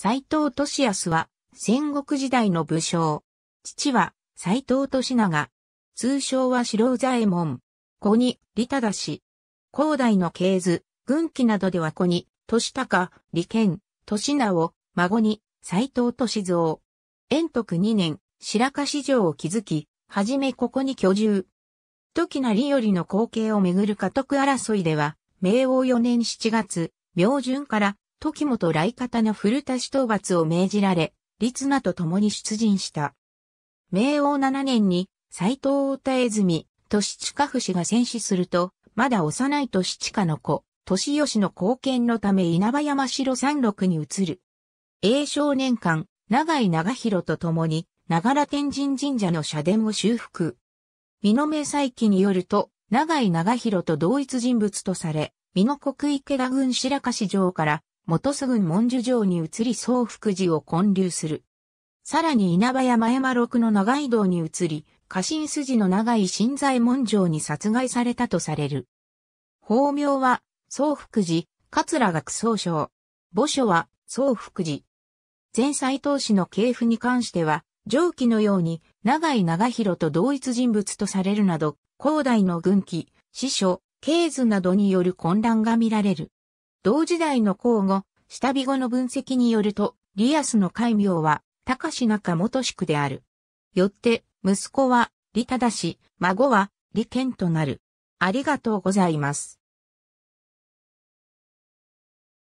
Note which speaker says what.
Speaker 1: 斎藤利康は戦国時代の武将。父は
Speaker 2: 斎藤利長。通称は白右衛門。子に、利忠氏。高代の系図、軍記などでは子に、利高、利賢、利直、孫に、斎藤利蔵。延徳二年、白河市場を築き、はじめここに居住。時なりよりの光景をめぐる家督争いでは、明王四年七月、明順から時元来方の古田氏討伐を命じられ、立那と共に出陣した。明王七年に斎藤大田泉、年近不氏が戦死すると、まだ幼い年近の子、年吉の貢献のため稲葉山城山麓に移る。永少年間、長井長広と共に、長良天神神社の社殿を修復。美濃明細記によると、長井長広と同一人物とされ、美濃国池田郡白河市城から元す郡文殊城に移り総福寺を建立する。さらに稲葉山山六の長井道に移り、家臣筋の長井新左衛門城に殺害されたとされる。法名は、宗福寺、桂学総称。墓所は、宗福寺。前斎藤氏の系譜に関しては、上記のように、長井長広と同一人物とされるなど、広大の軍記、師匠、経図などによる混乱が見られる。同時代の交互、下美語の分析によると、リアスの戒名は、高志中元宿である。よって、
Speaker 1: 息子は、利忠氏、孫は、利健となる。ありがとうございます。